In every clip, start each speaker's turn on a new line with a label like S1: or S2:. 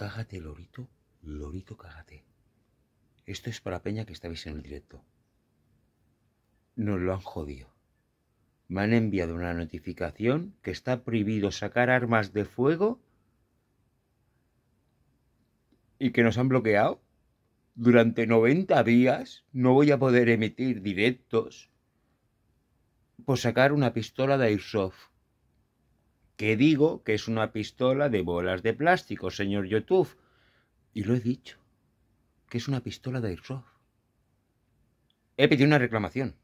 S1: Cágate, lorito, lorito, cágate. Esto es para Peña que estáis en el directo. Nos lo han jodido. Me han enviado una notificación que está prohibido sacar armas de fuego y que nos han bloqueado. Durante 90 días no voy a poder emitir directos por sacar una pistola de Airsoft que digo que es una pistola de bolas de plástico, señor YouTube. Y lo he dicho, que es una pistola de airsoft. He pedido una reclamación.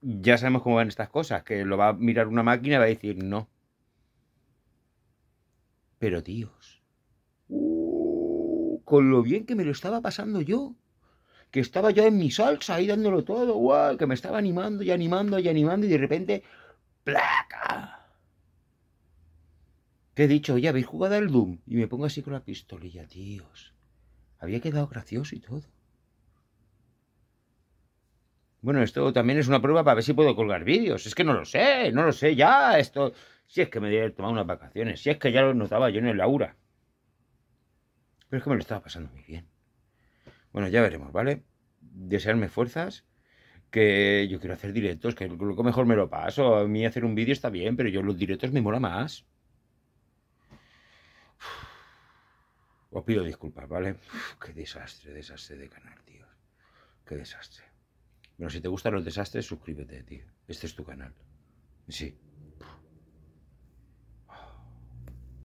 S1: Ya sabemos cómo van estas cosas, que lo va a mirar una máquina y va a decir no. Pero Dios, uh, con lo bien que me lo estaba pasando yo, que estaba yo en mi salsa ahí dándolo todo, ¡guau! que me estaba animando y animando y animando y de repente, placa. Que he dicho, oye, ¿habéis jugado al Doom? Y me pongo así con la pistolilla, tíos. Había quedado gracioso y todo. Bueno, esto también es una prueba para ver si puedo colgar vídeos. Es que no lo sé, no lo sé ya. Esto, si es que me he tomar unas vacaciones, si es que ya lo notaba yo en el aura. Pero es que me lo estaba pasando muy bien. Bueno, ya veremos, ¿vale? Desearme fuerzas, que yo quiero hacer directos, que lo mejor me lo paso. A mí hacer un vídeo está bien, pero yo los directos me mola más. Os pido disculpas, ¿vale? qué desastre, desastre de canal, tío. Qué desastre. Bueno, si te gustan los desastres, suscríbete, tío. Este es tu canal. Sí.